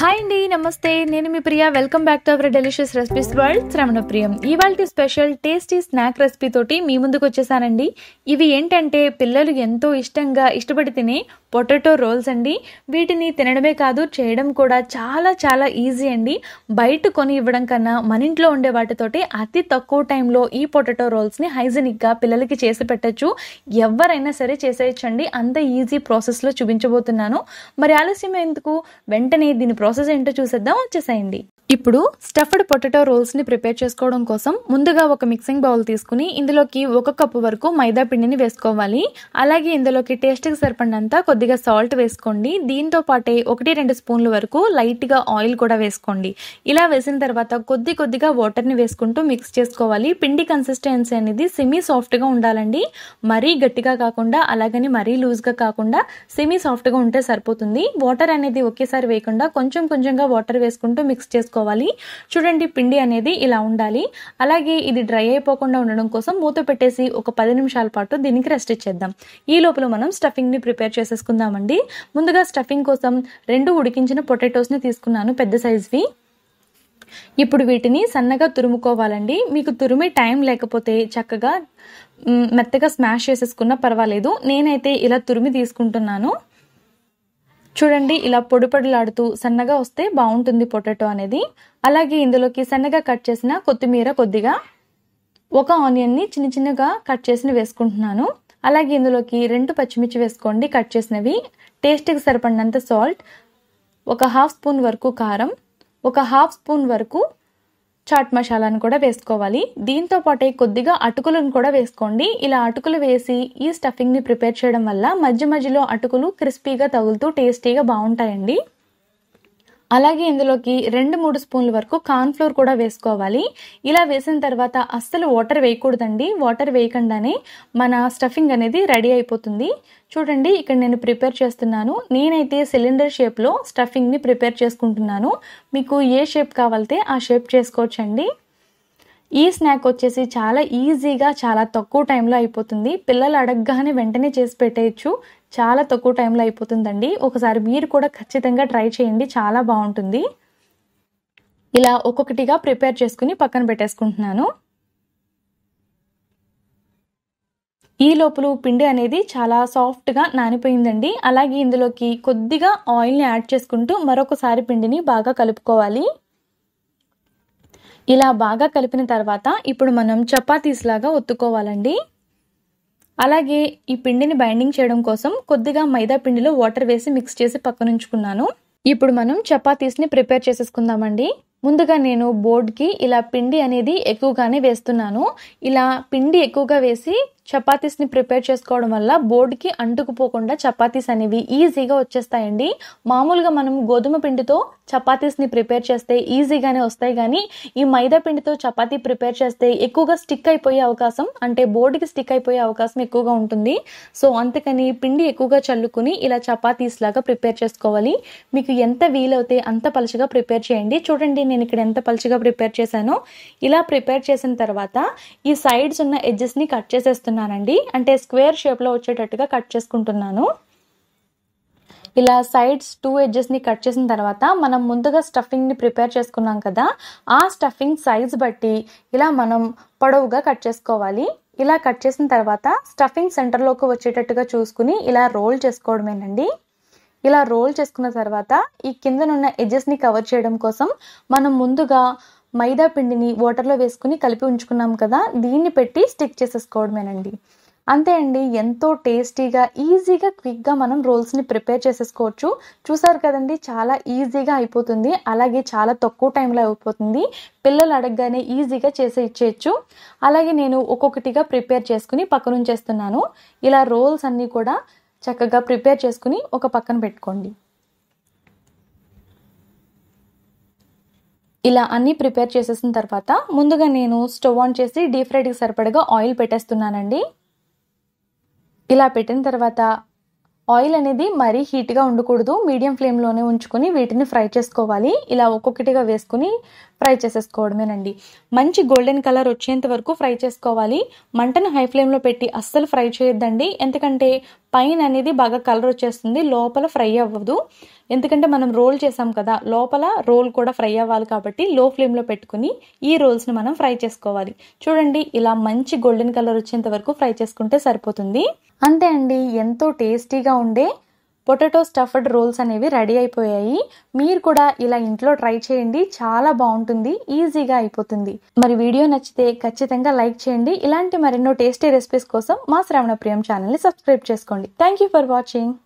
hi అండి నమస్తే నేను మీ Priya welcome back to our delicious recipes world Shravana Priyam ఇవాళ స్పెషల్ టేస్టీ స్నాక్ రెసిపీ తోటి మీ ముందుకు వచ్చేసానండి ఇవి ఏంటంటే పిల్లలు ఎంతో ఇష్టంగా ఇష్టపడి తినే పొటాటో రోల్స్ అండి వీటిని తినడమే కాదు చేయడం కూడా చాలా చాలా ఈజీ అండి బయట కొని ఇవ్వడం కన్నా మన ఇంట్లో ఉండే వాటితోటి అతి తక్కువ టైంలో ఈ పొటాటో రోల్స్ని హైజీనిక్గా పిల్లలకి చేసి పెట్టచ్చు ఎవరైనా సరే చేసేయచ్చండి అంత ఈజీ ప్రాసెస్లో చూపించబోతున్నాను మరి ఆలస్యం ఎందుకు వెంటనే దీని ప్రాసెస్ ఏంటో చూసేద్దాం వచ్చేసేయండి ఇప్పుడు స్టఫ్డ్ పొటాటో రోల్స్ని ప్రిపేర్ చేసుకోవడం కోసం ముందుగా ఒక మిక్సింగ్ బౌల్ తీసుకుని ఇందులోకి ఒక కప్పు వరకు మైదా పిండిని వేసుకోవాలి అలాగే ఇందులోకి కి సరిపడినంత కొద్దిగా సాల్ట్ వేసుకోండి దీంతో పాటే ఒకటి రెండు స్పూన్ల వరకు లైట్గా ఆయిల్ కూడా వేసుకోండి ఇలా వేసిన తర్వాత కొద్ది కొద్దిగా వాటర్ని వేసుకుంటూ మిక్స్ చేసుకోవాలి పిండి కన్సిస్టెన్సీ అనేది సెమీ సాఫ్ట్గా ఉండాలండి మరీ గట్టిగా కాకుండా అలాగని మరీ లూజ్గా కాకుండా సెమీ సాఫ్ట్గా ఉంటే సరిపోతుంది వాటర్ అనేది ఒకేసారి వేయకుండా కొంచెం కొంచెంగా వాటర్ వేసుకుంటూ మిక్స్ చేసుకోవాలి చేసుకోవాలి చూడండి పిండి అనేది ఇలా ఉండాలి అలాగే ఇది డ్రై అయిపోకుండా ఉండడం కోసం మూత పెట్టేసి ఒక పది నిమిషాల పాటు దీనికి రెస్ట్ ఇచ్చేద్దాం ఈ లోపల మనం స్టఫింగ్ని ప్రిపేర్ చేసేసుకుందామండి ముందుగా స్టఫింగ్ కోసం రెండు ఉడికించిన పొటాటోస్ని తీసుకున్నాను పెద్ద సైజ్వి ఇప్పుడు వీటిని సన్నగా తురుముకోవాలండి మీకు తురిమే టైం లేకపోతే చక్కగా మెత్తగా స్మాష్ చేసేసుకున్నా పర్వాలేదు నేనైతే ఇలా తురిమి తీసుకుంటున్నాను చూడండి ఇలా పొడిపొడిలాడుతూ సన్నగా వస్తే బాగుంటుంది పొటాటో అనేది అలాగే ఇందులోకి సన్నగా కట్ చేసిన కొత్తిమీర కొద్దిగా ఒక ఆనియన్ని చిన్న చిన్నగా కట్ చేసిన వేసుకుంటున్నాను అలాగే ఇందులోకి రెండు పచ్చిమిర్చి వేసుకోండి కట్ చేసినవి టేస్ట్కి సరిపడినంత సాల్ట్ ఒక హాఫ్ స్పూన్ వరకు కారం ఒక హాఫ్ స్పూన్ వరకు చాట్ మసాలాను కూడా వేసుకోవాలి దీంతో పాటే కొద్దిగా అటుకులను కూడా వేసుకోండి ఇలా అటుకులు వేసి ఈ స్టఫింగ్ని ప్రిపేర్ చేయడం వల్ల మధ్య మధ్యలో అటుకులు క్రిస్పీగా తగులుతూ టేస్టీగా బాగుంటాయండి అలాగే ఇందులోకి రెండు మూడు స్పూన్ల వరకు కార్న్ఫ్లోర్ కూడా వేసుకోవాలి ఇలా వేసిన తర్వాత అస్సలు వాటర్ వేయకూడదండి వాటర్ వేయకుండానే మన స్టఫింగ్ అనేది రెడీ అయిపోతుంది చూడండి ఇక్కడ నేను ప్రిపేర్ చేస్తున్నాను నేనైతే సిలిండర్ షేప్లో స్టఫింగ్ని ప్రిపేర్ చేసుకుంటున్నాను మీకు ఏ షేప్ కావాలితే ఆ షేప్ చేసుకోవచ్చండి ఈ స్నాక్ వచ్చేసి చాలా ఈజీగా చాలా తక్కువ టైంలో అయిపోతుంది పిల్లలు అడగగానే వెంటనే చేసి పెట్టేయచ్చు చాలా తక్కువ టైంలో అయిపోతుందండి ఒకసారి మీరు కూడా ఖచ్చితంగా ట్రై చేయండి చాలా బాగుంటుంది ఇలా ఒక్కొక్కటిగా ప్రిపేర్ చేసుకుని పక్కన పెట్టేసుకుంటున్నాను ఈ లోపల పిండి అనేది చాలా సాఫ్ట్గా నానిపోయిందండి అలాగే ఇందులోకి కొద్దిగా ఆయిల్ని యాడ్ చేసుకుంటూ మరొకసారి పిండిని బాగా కలుపుకోవాలి ఇలా బాగా కలిపిన తర్వాత ఇప్పుడు మనం చపాతీస్ లాగా ఒత్తుకోవాలండి అలాగే ఈ పిండిని బైండింగ్ చేయడం కోసం కొద్దిగా మైదా పిండిలో వాటర్ వేసి మిక్స్ చేసి పక్కనుంచుకున్నాను ఇప్పుడు మనం చపాతీస్ని ప్రిపేర్ చేసేసుకుందామండి ముందుగా నేను బోర్డ్కి ఇలా పిండి అనేది ఎక్కువగానే వేస్తున్నాను ఇలా పిండి ఎక్కువగా వేసి చపాతీస్ని ప్రిపేర్ చేసుకోవడం వల్ల బోర్డుకి అంటుకుపోకుండా చపాతీస్ అనేవి ఈజీగా వచ్చేస్తాయండి మామూలుగా మనం గోధుమ పిండితో చపాతీస్ని ప్రిపేర్ చేస్తే ఈజీగానే వస్తాయి కానీ ఈ మైదా పిండితో చపాతీ ప్రిపేర్ చేస్తే ఎక్కువగా స్టిక్ అయిపోయే అవకాశం అంటే బోర్డుకి స్టిక్ అయిపోయే అవకాశం ఎక్కువగా ఉంటుంది సో అందుకని పిండి ఎక్కువగా చల్లుకుని ఇలా చపాతీస్ లాగా ప్రిపేర్ చేసుకోవాలి మీకు ఎంత వీలవుతే అంత పలుచగా ప్రిపేర్ చేయండి చూడండి నేను ఇక్కడ ఎంత పలుచగా ప్రిపేర్ చేశానో ఇలా ప్రిపేర్ చేసిన తర్వాత ఈ సైడ్స్ ఉన్న ఎడ్జెస్ని కట్ చేసేస్తున్నాను చేసుకున్నానండి అంటే స్క్వేర్ షేప్లో వచ్చేటట్టుగా కట్ చేసుకుంటున్నాను ఇలా సైడ్స్ టూ ఎడ్జెస్ని కట్ చేసిన తర్వాత మనం ముందుగా స్టఫింగ్ని ప్రిపేర్ చేసుకున్నాం కదా ఆ స్టఫింగ్ సైజ్ బట్టి ఇలా మనం పొడవుగా కట్ చేసుకోవాలి ఇలా కట్ చేసిన తర్వాత స్టఫింగ్ సెంటర్లోకి వచ్చేటట్టుగా చూసుకుని ఇలా రోల్ చేసుకోవడమేనండి ఇలా రోల్ చేసుకున్న తర్వాత ఈ కిందనున్న ఎడ్జెస్ని కవర్ చేయడం కోసం మనం ముందుగా మైదా పిండిని వాటర్లో వేసుకుని కలిపి ఉంచుకున్నాం కదా దీన్ని పెట్టి స్టిక్ చేసేసుకోవడమేనండి అంతే అండి ఎంతో టేస్టీగా ఈజీగా క్విక్గా మనం రోల్స్ని ప్రిపేర్ చేసేసుకోవచ్చు చూసారు కదండి చాలా ఈజీగా అయిపోతుంది అలాగే చాలా తక్కువ టైంలో అయిపోతుంది పిల్లలు అడగగానే ఈజీగా చేసే ఇచ్చేయచ్చు అలాగే నేను ఒక్కొక్కటిగా ప్రిపేర్ చేసుకుని పక్కన ఉంచేస్తున్నాను ఇలా రోల్స్ అన్నీ కూడా చక్కగా ప్రిపేర్ చేసుకుని ఒక పక్కన పెట్టుకోండి ఇలా అన్నీ ప్రిపేర్ చేసేసిన తర్వాత ముందుగా నేను స్టవ్ ఆన్ చేసి డీప్ ఫ్రైడ్కి సరిపడగా ఆయిల్ పెట్టేస్తున్నానండి ఇలా పెట్టిన తర్వాత ఆయిల్ అనేది మరీ హీట్గా ఉండకూడదు మీడియం ఫ్లేమ్లోనే ఉంచుకొని వీటిని ఫ్రై చేసుకోవాలి ఇలా ఒక్కొక్కటిగా వేసుకుని ఫ్రై చేసేసుకోవడమేనండి మంచి గోల్డెన్ కలర్ వచ్చేంత వరకు ఫ్రై చేసుకోవాలి మంటను హై ఫ్లేమ్లో పెట్టి అస్సలు ఫ్రై చేయొద్దండి ఎందుకంటే పైన అనేది బాగా కలర్ వచ్చేస్తుంది లోపల ఫ్రై అవ్వదు ఎందుకంటే మనం రోల్ చేసాం కదా లోపల రోల్ కూడా ఫ్రై అవ్వాలి కాబట్టి లో ఫ్లేమ్లో పెట్టుకుని ఈ రోల్స్ని మనం ఫ్రై చేసుకోవాలి చూడండి ఇలా మంచి గోల్డెన్ కలర్ వచ్చేంత వరకు ఫ్రై చేసుకుంటే సరిపోతుంది అంతే అండి ఎంతో టేస్టీగా ఉండే పొటాటో స్టఫ్డ్ రోల్స్ అనేవి రెడీ అయిపోయాయి మీరు కూడా ఇలా ఇంట్లో ట్రై చేయండి చాలా బాగుంటుంది ఈజీగా అయిపోతుంది మరి వీడియో నచ్చితే ఖచ్చితంగా లైక్ చేయండి ఇలాంటి మరెన్నో టేస్టీ రెసిపీస్ కోసం మా శ్రవణ ప్రియం ఛానల్ని సబ్స్క్రైబ్ చేసుకోండి థ్యాంక్ యూ ఫర్ వాచింగ్